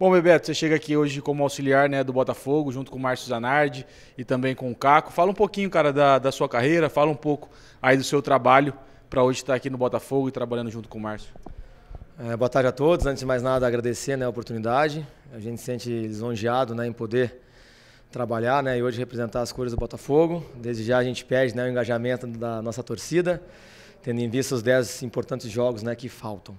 Bom, Bebeto, você chega aqui hoje como auxiliar né, do Botafogo, junto com o Márcio Zanardi e também com o Caco. Fala um pouquinho, cara, da, da sua carreira, fala um pouco aí do seu trabalho para hoje estar aqui no Botafogo e trabalhando junto com o Márcio. É, boa tarde a todos. Antes de mais nada, agradecer né, a oportunidade. A gente se sente lisonjeado né, em poder trabalhar né, e hoje representar as cores do Botafogo. Desde já a gente pede né, o engajamento da nossa torcida, tendo em vista os 10 importantes jogos né, que faltam.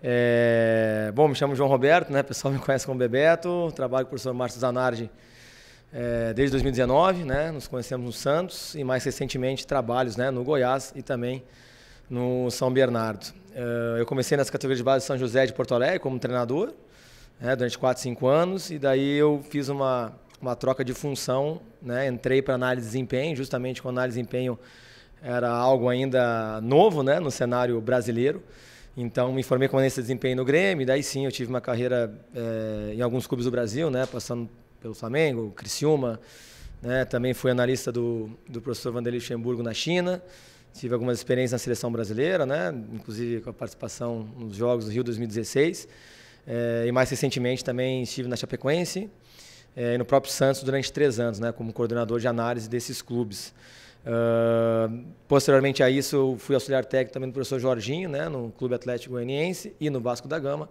É, bom, me chamo João Roberto, né? O pessoal me conhece como Bebeto. Trabalho com o professor Márcio Zanardi é, desde 2019, né? Nos conhecemos no Santos e mais recentemente trabalhos, né? No Goiás e também no São Bernardo. É, eu comecei nas categorias de base de São José de Porto Alegre como treinador né? durante 4, 5 anos e daí eu fiz uma, uma troca de função, né? Entrei para análise de desempenho, justamente com análise de desempenho era algo ainda novo, né? No cenário brasileiro. Então, me formei com esse desempenho no Grêmio, daí sim eu tive uma carreira é, em alguns clubes do Brasil, né, passando pelo Flamengo, Criciúma, né, também fui analista do, do professor Vanderlei Luxemburgo na China, tive algumas experiências na seleção brasileira, né, inclusive com a participação nos Jogos do Rio 2016, é, eh, e mais recentemente também estive na Chapecoense é, e no próprio Santos durante três anos, né, como coordenador de análise desses clubes posteriormente a isso, eu fui auxiliar técnico também do professor Jorginho, né, no Clube Atlético Goianiense e no Vasco da Gama,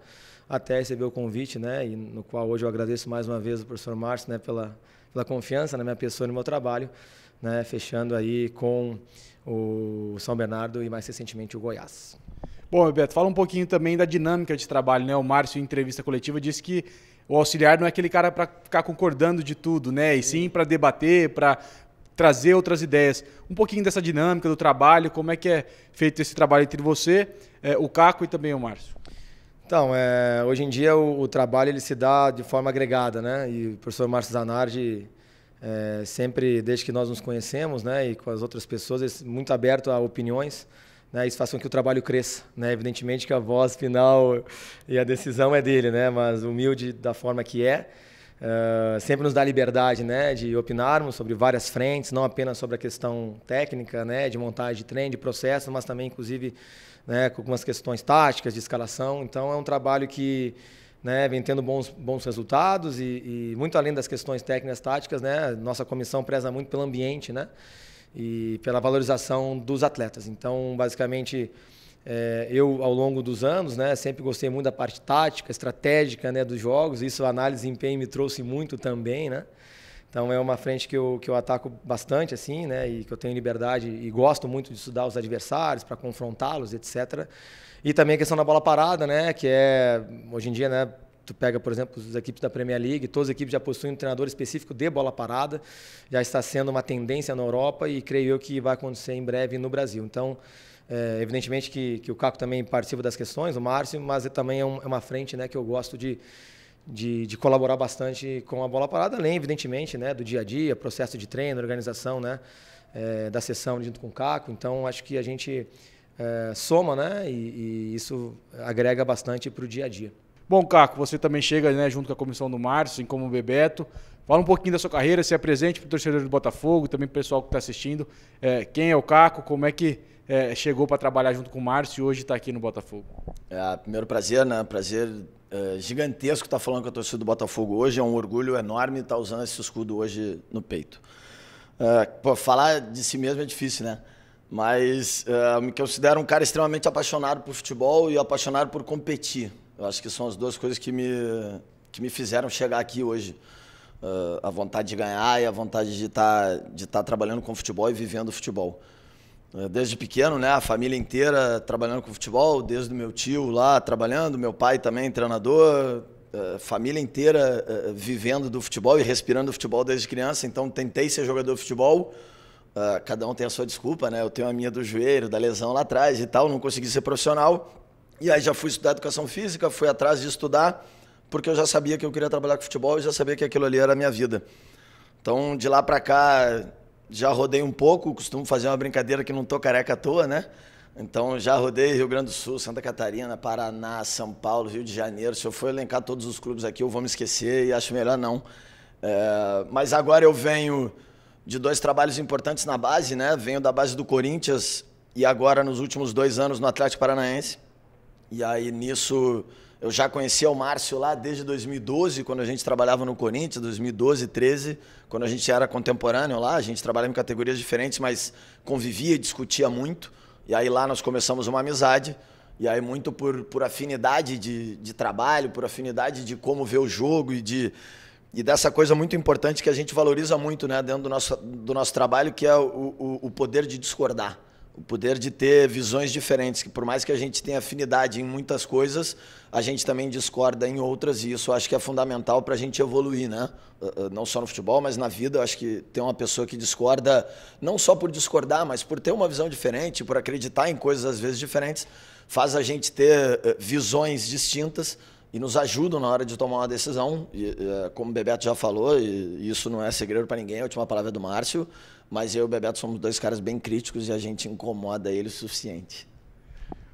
até receber o convite, né, e no qual hoje eu agradeço mais uma vez o professor Márcio né, pela, pela confiança na né, minha pessoa e no meu trabalho, né, fechando aí com o São Bernardo e mais recentemente o Goiás. Bom, Roberto, fala um pouquinho também da dinâmica de trabalho, né? O Márcio, em entrevista coletiva, disse que o auxiliar não é aquele cara para ficar concordando de tudo, né? E sim para debater, para trazer outras ideias. Um pouquinho dessa dinâmica do trabalho, como é que é feito esse trabalho entre você, é, o Caco e também o Márcio. Então, é, hoje em dia o, o, trabalho ele se dá de forma agregada, né? E o professor Márcio Zanardi é, sempre, desde que nós nos conhecemos, né, e com as outras pessoas, é muito aberto a opiniões. Né, isso faz com que o trabalho cresça. Né? Evidentemente que a voz final e a decisão é dele, né? mas humilde da forma que é. Uh, sempre nos dá liberdade né, de opinarmos sobre várias frentes, não apenas sobre a questão técnica, né, de montagem de trem, de processo, mas também, inclusive, né, com algumas questões táticas, de escalação. Então, é um trabalho que né, vem tendo bons, bons resultados e, e, muito além das questões técnicas táticas, né, nossa comissão preza muito pelo ambiente né, e pela valorização dos atletas. Então, basicamente, é, eu, ao longo dos anos, né, sempre gostei muito da parte tática, estratégica né, dos jogos. Isso a análise em PM me trouxe muito também, né? Então é uma frente que eu, que eu ataco bastante, assim, né? E que eu tenho liberdade e gosto muito de estudar os adversários para confrontá-los, etc. E também a questão da bola parada, né? Que é, hoje em dia, né? Tu pega, por exemplo, as equipes da Premier League, todas as equipes já possuem um treinador específico de bola parada, já está sendo uma tendência na Europa e creio eu que vai acontecer em breve no Brasil. Então, é, evidentemente que, que o Caco também participa das questões, o Márcio, mas é também é, um, é uma frente né, que eu gosto de, de, de, colaborar bastante com a bola parada, além, evidentemente, né, do dia a dia, processo de treino, organização né, é, da sessão junto com o Caco. Então, acho que a gente é, soma né, e, e isso agrega bastante para o dia a dia. Bom, Caco, você também chega né, junto com a comissão do Márcio, assim como o Bebeto. Fala um pouquinho da sua carreira, se apresente é para o torcedor do Botafogo, também para o pessoal que está assistindo. É, quem é o Caco, como é que é, chegou para trabalhar junto com o Márcio e hoje está aqui no Botafogo? É, primeiro prazer, né? Prazer é, gigantesco estar tá falando com a torcida do Botafogo hoje. É um orgulho enorme estar tá usando esse escudo hoje no peito. É, pô, falar de si mesmo é difícil, né? Mas me é, considero um cara extremamente apaixonado por futebol e apaixonado por competir. Eu acho que são as duas coisas que me, que me fizeram chegar aqui hoje. Uh, a vontade de ganhar e a vontade de estar tá, de tá trabalhando com futebol e vivendo futebol. Ah, desde pequeno, né, a família inteira trabalhando com futebol, desde meu tio lá trabalhando, meu pai também treinador, ah, família inteira vivendo do futebol e respirando futebol desde criança. Então tentei ser jogador de futebol, cada um tem a sua desculpa, né? Eu tenho a minha do joelho, da lesão lá atrás e tal, não consegui ser profissional. E aí já fui estudar educação física, fui atrás de estudar, porque eu já sabia que eu queria trabalhar com futebol e já sabia que aquilo ali era a minha vida. Então, de lá para cá, já rodei um pouco, costumo fazer uma brincadeira que não tô careca à toa, né? Então, já rodei Rio Grande do Sul, Santa Catarina, Paraná, São Paulo, Rio de Janeiro. Se eu for elencar todos os clubes aqui, eu vou me esquecer e acho melhor não. É, mas agora eu venho de dois trabalhos importantes na base, né? Venho da base do Corinthians e agora nos últimos dois anos no Atlético Paranaense. E aí nisso eu já conhecia o Márcio lá desde 2012, quando a gente trabalhava no Corinthians, 2012, 13, quando a gente era contemporâneo lá, a gente trabalhava em categorias diferentes, mas convivia e discutia muito. E aí lá nós começamos uma amizade. E aí, muito por, por afinidade de, de trabalho, por afinidade de como ver o jogo e de, e dessa coisa muito importante que a gente valoriza muito né, dentro do nosso, do nosso trabalho, que é o, o, o poder de discordar o poder de ter visões diferentes, que por mais que a gente tenha afinidade em muitas coisas, a gente também discorda em outras, e isso acho que é fundamental para a gente evoluir, né? Eh, eh, não só no futebol, mas na vida, acho que ter uma pessoa que discorda, não só por discordar, mas por ter uma visão diferente, por acreditar em coisas às vezes diferentes, faz a gente ter eh, visões distintas e nos ajudam na hora de tomar uma decisão. E, como o Bebeto já falou, e isso não é segredo para ninguém, a última palavra é do Márcio, mas eu e o Bebeto somos dois caras bem críticos e a gente incomoda ele o suficiente.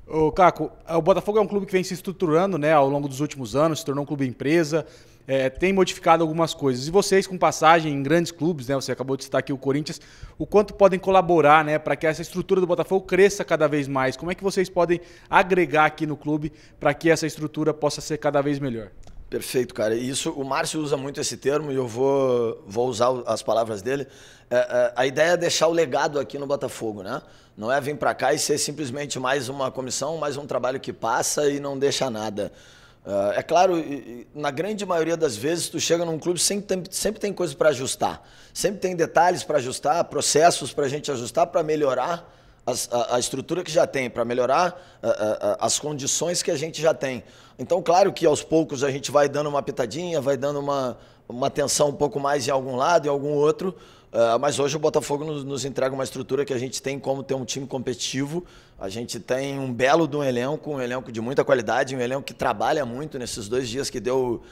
Ô, Caco, o Botafogo é um clube que vem se estruturando né, ao longo dos últimos anos, se tornou um clube empresa, é, tem modificado algumas coisas. E vocês, com passagem em grandes clubes, né, você acabou de citar aqui o Corinthians, o quanto podem colaborar né, para que essa estrutura do Botafogo cresça cada vez mais? Como é que vocês podem agregar aqui no clube para que essa estrutura possa ser cada vez melhor? Perfeito, cara. Isso, o Márcio usa muito esse termo e eu vou, vou usar as palavras dele. É, é, a ideia é deixar o legado aqui no Botafogo, né? Não é vir para cá e ser simplesmente mais uma comissão, mais um trabalho que passa e não deixa nada. É, é claro, na grande maioria das vezes, tu chega num clube, sempre tem, sempre tem coisa para ajustar. Sempre tem detalhes para ajustar, processos para a gente ajustar, para melhorar a, a, estrutura que já tem, para melhorar a, a, as condições que a gente já tem. Então, claro que aos poucos a gente vai dando uma pitadinha, vai dando uma, uma atenção um pouco mais em algum lado, em algum outro, Uh, mas hoje o Botafogo nos, nos, entrega uma estrutura que a gente tem como ter um time competitivo. A gente tem um belo de um elenco, um elenco de muita qualidade, um elenco que trabalha muito nesses dois dias que deu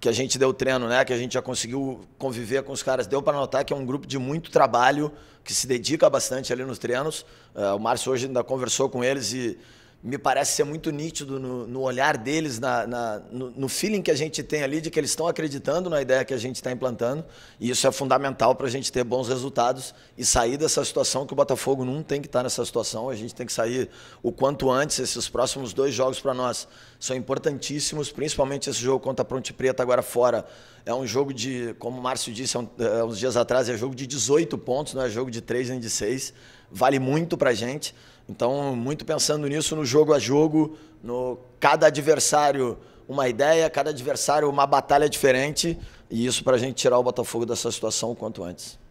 que a gente deu treino, né? Que a gente já conseguiu conviver com os caras. Deu para notar que é um grupo de muito trabalho, que se dedica bastante ali nos treinos. Uh, o Márcio hoje ainda conversou com eles e me parece ser muito nítido no, no olhar deles, na, na no, no, feeling que a gente tem ali de que eles estão acreditando na ideia que a gente está implantando. E isso é fundamental para a gente ter bons resultados e sair dessa situação que o Botafogo não tem que estar tá nessa situação. A gente tem que sair o quanto antes. Esses próximos dois jogos para nós são importantíssimos, principalmente esse jogo contra a Ponte Preta agora fora. É um jogo de, como o Márcio disse há eh, uns dias atrás, é jogo de 18 pontos, não é jogo de 3 nem de 6. Vale muito para a gente. Então, muito pensando nisso no jogo a jogo, no cada adversário uma ideia, cada adversário uma batalha diferente, e isso para a gente tirar o Botafogo dessa situação o quanto antes.